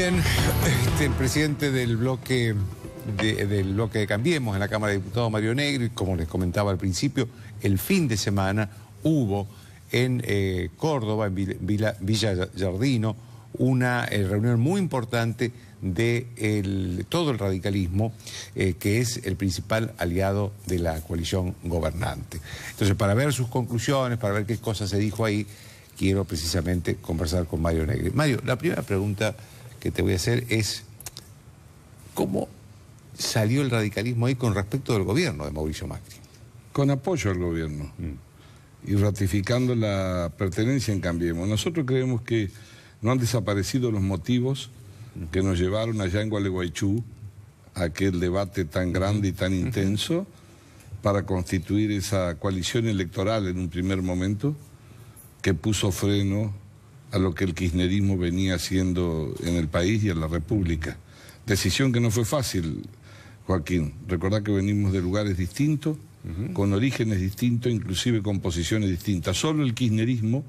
Este, el presidente del bloque de, del bloque de Cambiemos en la Cámara de Diputados, Mario Negri, como les comentaba al principio, el fin de semana hubo en eh, Córdoba, en Villa, Yardino, una eh, reunión muy importante de el, todo el radicalismo, eh, que es el principal aliado de la coalición gobernante. Entonces, para ver sus conclusiones, para ver qué cosas se dijo ahí, quiero precisamente conversar con Mario Negri. Mario, la primera pregunta que te voy a hacer es cómo salió el radicalismo ahí con respecto del gobierno de Mauricio Macri. Con apoyo al gobierno y ratificando la pertenencia en Cambiemos. Nosotros creemos que no han desaparecido los motivos que nos llevaron allá en Gualeguaychú a aquel debate tan grande y tan intenso para constituir esa coalición electoral en un primer momento que puso freno a lo que el kirchnerismo venía haciendo en el país y en la República. Decisión que no fue fácil, Joaquín. Recordad que venimos de lugares distintos, con orígenes distintos, inclusive con posiciones distintas. Solo el kirchnerismo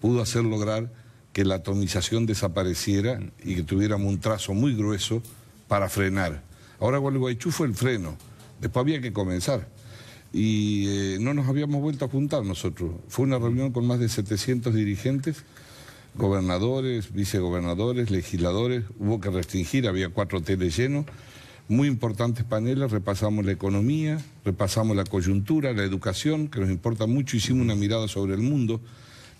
pudo hacer lograr que la atomización desapareciera y que tuviéramos un trazo muy grueso para frenar. Ahora Gualeguaychú fue el freno, después había que comenzar. Y eh, no nos habíamos vuelto a juntar nosotros. Fue una reunión con más de 700 dirigentes gobernadores, vicegobernadores, legisladores, hubo que restringir, había cuatro hoteles llenos, muy importantes paneles, repasamos la economía, repasamos la coyuntura, la educación, que nos importa mucho, hicimos una mirada sobre el mundo,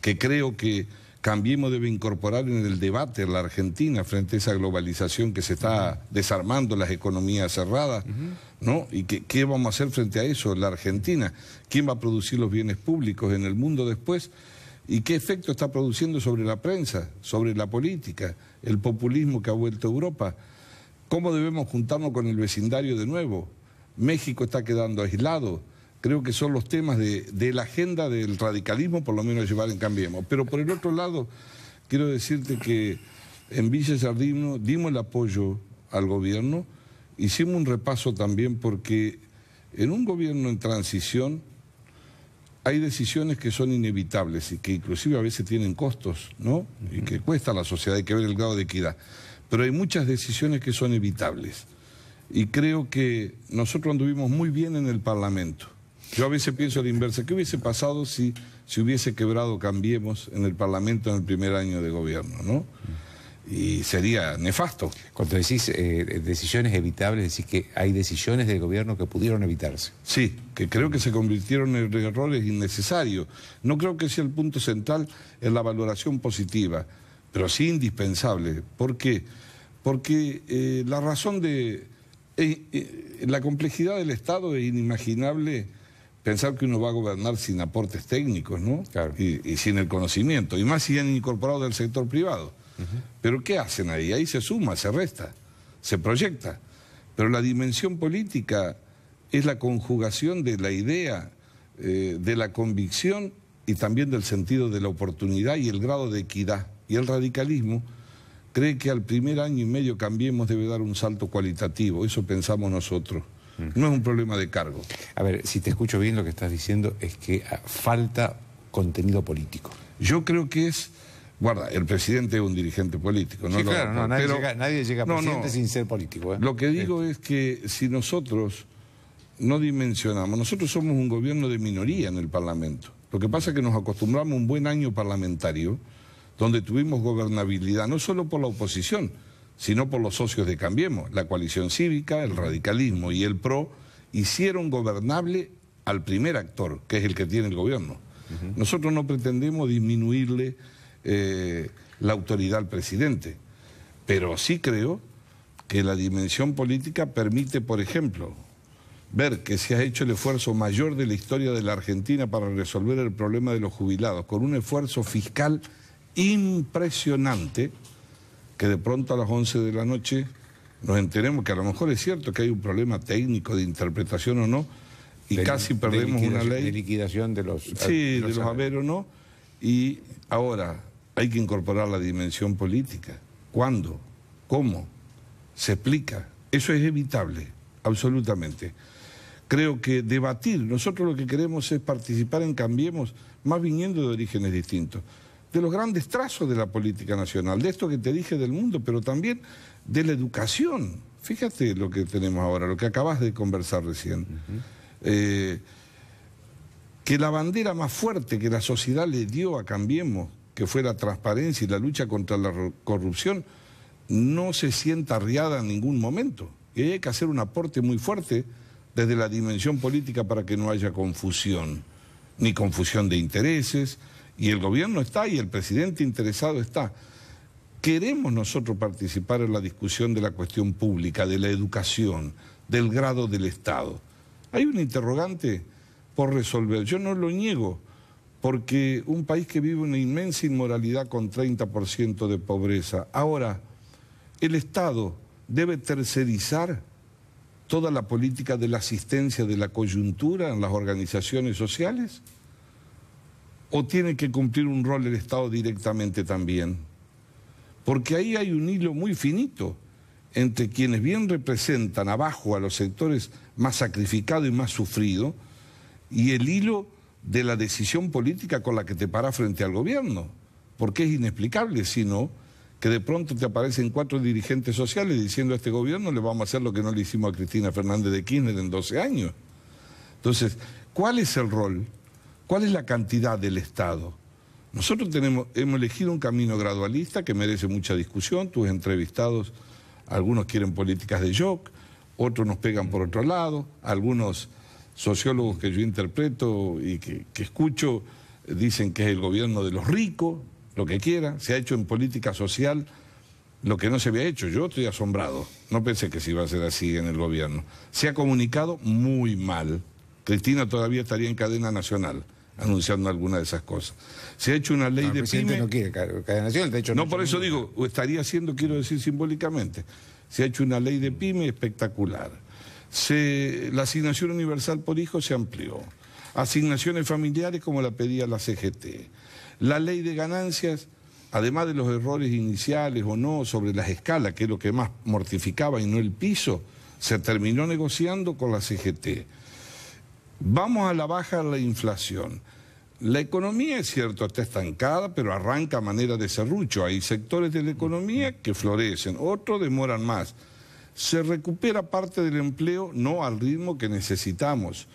que creo que Cambiemos debe incorporar en el debate la Argentina frente a esa globalización que se está desarmando, las economías cerradas, ¿no? ¿Y qué vamos a hacer frente a eso? La Argentina, ¿quién va a producir los bienes públicos en el mundo después? ¿Y qué efecto está produciendo sobre la prensa, sobre la política, el populismo que ha vuelto a Europa? ¿Cómo debemos juntarnos con el vecindario de nuevo? México está quedando aislado. Creo que son los temas de, la agenda del radicalismo, por lo menos llevar en Cambiemos. Pero por el otro lado, quiero decirte que en Villa Sardino dimos el apoyo al gobierno, hicimos un repaso también porque en un gobierno en transición hay decisiones que son inevitables y que inclusive a veces tienen costos, ¿no? Y que cuesta a la sociedad, hay que ver el grado de equidad. Pero hay muchas decisiones que son evitables. Y creo que nosotros anduvimos muy bien en el Parlamento. Yo a veces pienso a la inversa, ¿qué hubiese pasado si si hubiese quebrado Cambiemos en el Parlamento en el primer año de gobierno, ¿no? y sería nefasto. Cuando decís eh, decisiones evitables, decís que hay decisiones del gobierno que pudieron evitarse. Sí, que creo que se convirtieron en errores innecesarios. No creo que sea el punto central en la valoración positiva, pero sí indispensable. ¿Por qué? Porque eh, la razón de... Eh, la complejidad del Estado es inimaginable pensar que uno va a gobernar sin aportes técnicos, ¿no? Y, y sin el conocimiento, y más si han incorporado del sector privado. Pero ¿qué hacen ahí? Ahí se suma, se resta, se proyecta. Pero la dimensión política es la conjugación de la idea, eh, de la convicción y también del sentido de la oportunidad y el grado de equidad. Y el radicalismo cree que al primer año y medio cambiemos debe dar un salto cualitativo, eso pensamos nosotros. Mm. No es un problema de cargo. A ver, si te escucho bien lo que estás diciendo es que ah, falta contenido político. Yo creo que es Guarda, el presidente es un dirigente político. No sí, claro, nadie, llega, a presidente sin ser político. ¿eh? Lo que digo es que si nosotros no dimensionamos, nosotros somos un gobierno de minoría en el Parlamento. Lo que pasa es que nos acostumbramos a un buen año parlamentario donde tuvimos gobernabilidad, no solo por la oposición, sino por los socios de Cambiemos. La coalición cívica, el radicalismo y el PRO hicieron gobernable al primer actor, que es el que tiene el gobierno. Nosotros no pretendemos disminuirle eh, la autoridad al presidente. Pero sí creo que la dimensión política permite, por ejemplo, ver que se ha hecho el esfuerzo mayor de la historia de la Argentina para resolver el problema de los jubilados, con un esfuerzo fiscal impresionante, que de pronto a las 11 de la noche nos enteremos que a lo mejor es cierto que hay un problema técnico de interpretación o no, y casi perdemos una ley. De liquidación de los... Sí, de los, o no, y ahora hay que incorporar la dimensión política. ¿Cuándo? ¿Cómo? Se explica. Eso es evitable, absolutamente. Creo que debatir, nosotros lo que queremos es participar en Cambiemos, más viniendo de orígenes distintos, de los grandes trazos de la política nacional, de esto que te dije del mundo, pero también de la educación. Fíjate lo que tenemos ahora, lo que acabas de conversar recién. Eh, que la bandera más fuerte que la sociedad le dio a Cambiemos que fue la transparencia y la lucha contra la corrupción, no se sienta arriada en ningún momento. Y hay que hacer un aporte muy fuerte desde la dimensión política para que no haya confusión, ni confusión de intereses, y el gobierno está y el presidente interesado está. Queremos nosotros participar en la discusión de la cuestión pública, de la educación, del grado del Estado. Hay un interrogante por resolver, yo no lo niego porque un país que vive una inmensa inmoralidad con 30% de pobreza. Ahora, el Estado debe tercerizar toda la política de la asistencia de la coyuntura en las organizaciones sociales? ¿O tiene que cumplir un rol el Estado directamente también? Porque ahí hay un hilo muy finito entre quienes bien representan abajo a los sectores más sacrificados y más sufridos y el hilo de la decisión política con la que te para frente al gobierno, porque es inexplicable, sino que de pronto te aparecen cuatro dirigentes sociales diciendo a este gobierno le vamos a hacer lo que no le hicimos a Cristina Fernández de Kirchner en 12 años. Entonces, ¿cuál es el rol? ¿Cuál es la cantidad del Estado? Nosotros tenemos, hemos elegido un camino gradualista que merece mucha discusión. Tus entrevistados, algunos quieren políticas de shock, otros nos pegan por otro lado, algunos sociólogos que yo interpreto y que, escucho dicen que es el gobierno de los ricos, lo que quiera, se ha hecho en política social lo que no se había hecho. Yo estoy asombrado, no pensé que se iba a ser así en el gobierno. Se ha comunicado muy mal. Cristina todavía estaría en cadena nacional anunciando alguna de esas cosas. Se ha hecho una ley de pyme... no por eso digo, estaría haciendo, quiero decir simbólicamente, se ha hecho una ley de pyme espectacular la asignación universal por hijo se amplió. Asignaciones familiares como la pedía la CGT. La ley de ganancias, además de los errores iniciales o no sobre las escalas, que es lo que más mortificaba y no el piso, se terminó negociando con la CGT. Vamos a la baja de la inflación. La economía, es cierto, está estancada, pero arranca a manera de serrucho. Hay sectores de la economía que florecen, otros demoran más. Se recupera parte del empleo, no al ritmo que necesitamos.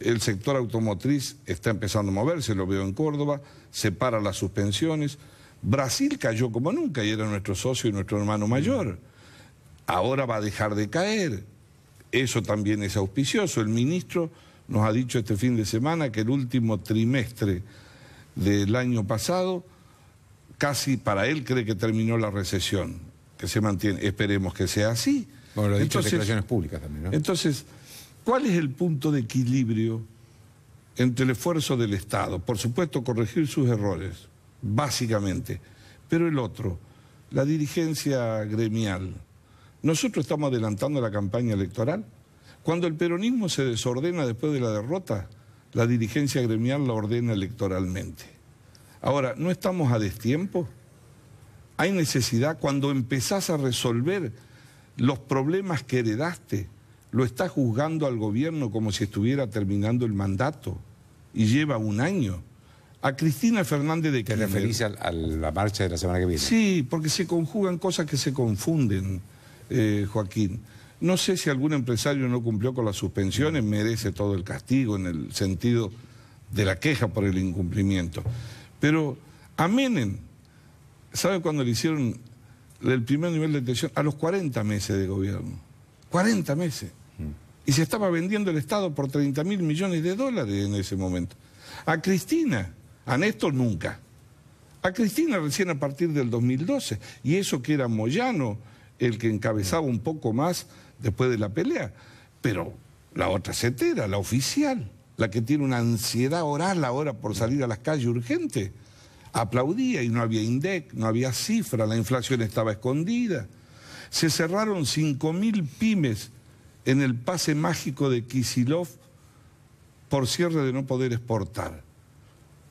El sector automotriz está empezando a moverse, lo veo en Córdoba, se para las suspensiones. Brasil cayó como nunca y era nuestro socio y nuestro hermano mayor. Ahora va a dejar de caer. Eso también es auspicioso. El ministro nos ha dicho este fin de semana que el último trimestre del año pasado casi para él cree que terminó la recesión, que se mantiene. Esperemos que sea así. Bueno, lo dicho entonces, públicas también, ¿no? Entonces, ¿cuál es el punto de equilibrio entre el esfuerzo del Estado? Por supuesto, corregir sus errores, básicamente. Pero el otro, la dirigencia gremial. ¿Nosotros estamos adelantando la campaña electoral? Cuando el peronismo se desordena después de la derrota, la dirigencia gremial la ordena electoralmente. Ahora, ¿no estamos a destiempo? Hay necesidad, cuando empezás a resolver los problemas que heredaste, lo está juzgando al gobierno como si estuviera terminando el mandato y lleva un año. A Cristina Fernández de Kirchner. ¿Te a, la marcha de la semana que viene? Sí, porque se conjugan cosas que se confunden, eh, Joaquín. No sé si algún empresario no cumplió con las suspensiones, merece todo el castigo en el sentido de la queja por el incumplimiento. Pero a Menem, ¿sabe cuando le hicieron ...del primer nivel de detención a los 40 meses de gobierno. 40 meses. Y se estaba vendiendo el Estado por 30 mil millones de dólares en ese momento. A Cristina, a Néstor nunca. A Cristina recién a partir del 2012. Y eso que era Moyano el que encabezaba un poco más después de la pelea. Pero la otra setera, la oficial, la que tiene una ansiedad oral ahora por salir a las calles urgente aplaudía y no había INDEC, no había cifra, la inflación estaba escondida. Se cerraron 5.000 pymes en el pase mágico de Kisilov por cierre de no poder exportar.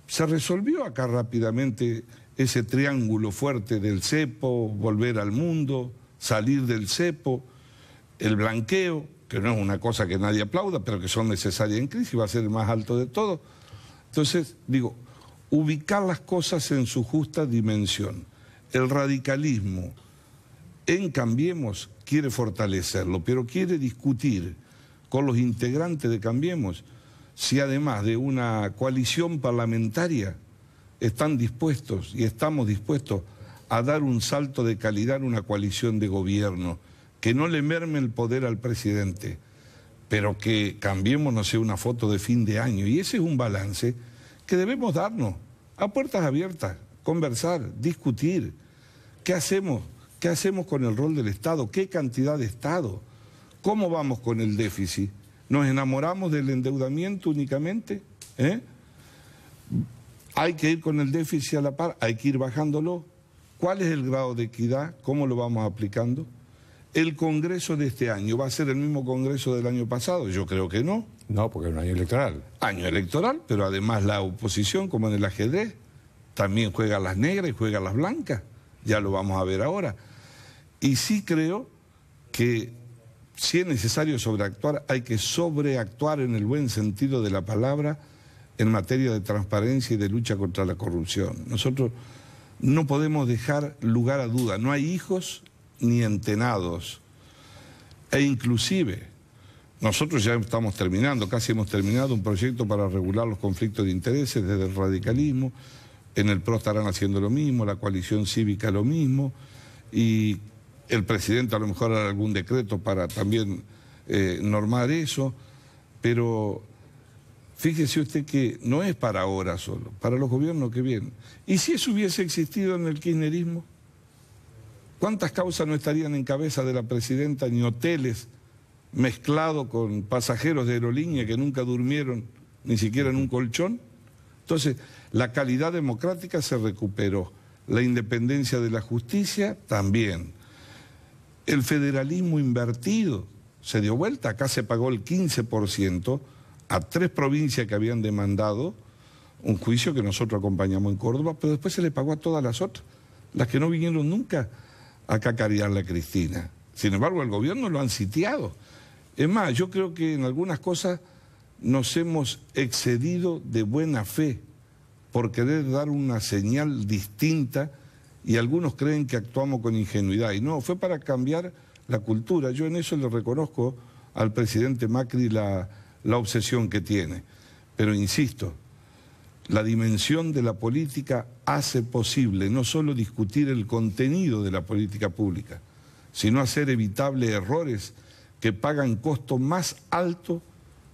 Se resolvió acá rápidamente ese triángulo fuerte del cepo, volver al mundo, salir del cepo, el blanqueo, que no es una cosa que nadie aplauda, pero que son necesarias en crisis, va a ser el más alto de todo. Entonces, digo, ubicar las cosas en su justa dimensión. El radicalismo en Cambiemos quiere fortalecerlo, pero quiere discutir con los integrantes de Cambiemos si además de una coalición parlamentaria están dispuestos y estamos dispuestos a dar un salto de calidad en una coalición de gobierno que no le merme el poder al presidente, pero que cambiemos, no sea una foto de fin de año. Y ese es un balance que debemos darnos a puertas abiertas, conversar, discutir. ¿Qué hacemos? ¿Qué hacemos con el rol del Estado? ¿Qué cantidad de Estado? ¿Cómo vamos con el déficit? ¿Nos enamoramos del endeudamiento únicamente? ¿Eh? Hay que ir con el déficit a la par, hay que ir bajándolo. ¿Cuál es el grado de equidad? ¿Cómo lo vamos aplicando? ¿El Congreso de este año va a ser el mismo Congreso del año pasado? Yo creo que no. No, porque es un año electoral. Año electoral, pero además la oposición, como en el ajedrez, también juega las negras y juega las blancas. Ya lo vamos a ver ahora. Y sí creo que si es necesario sobreactuar, hay que sobreactuar en el buen sentido de la palabra en materia de transparencia y de lucha contra la corrupción. Nosotros no podemos dejar lugar a duda. No hay hijos ni entenados. E inclusive, nosotros ya estamos terminando, casi hemos terminado un proyecto para regular los conflictos de intereses desde el radicalismo, en el PRO estarán haciendo lo mismo, la coalición cívica lo mismo, y el presidente a lo mejor hará algún decreto para también eh, normar eso, pero fíjese usted que no es para ahora solo, para los gobiernos que vienen. ¿Y si eso hubiese existido en el kirchnerismo? ¿Cuántas causas no estarían en cabeza de la presidenta ni hoteles mezclado con pasajeros de aerolínea que nunca durmieron ni siquiera en un colchón? Entonces, la calidad democrática se recuperó, la independencia de la justicia también. El federalismo invertido se dio vuelta, acá se pagó el 15% a tres provincias que habían demandado un juicio que nosotros acompañamos en Córdoba, pero después se le pagó a todas las otras, las que no vinieron nunca a cacarearle la Cristina. Sin embargo, el gobierno lo han sitiado. Es más, yo creo que en algunas cosas nos hemos excedido de buena fe por querer dar una señal distinta y algunos creen que actuamos con ingenuidad. Y no, fue para cambiar la cultura. Yo en eso le reconozco al presidente Macri la, la obsesión que tiene. Pero insisto, la dimensión de la política hace posible no solo discutir el contenido de la política pública, sino hacer evitable errores que pagan costo más alto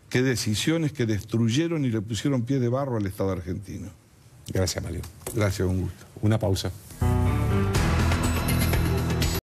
que decisiones que destruyeron y le pusieron pie de barro al Estado argentino. Gracias, Mario. Gracias, un gusto. Una pausa.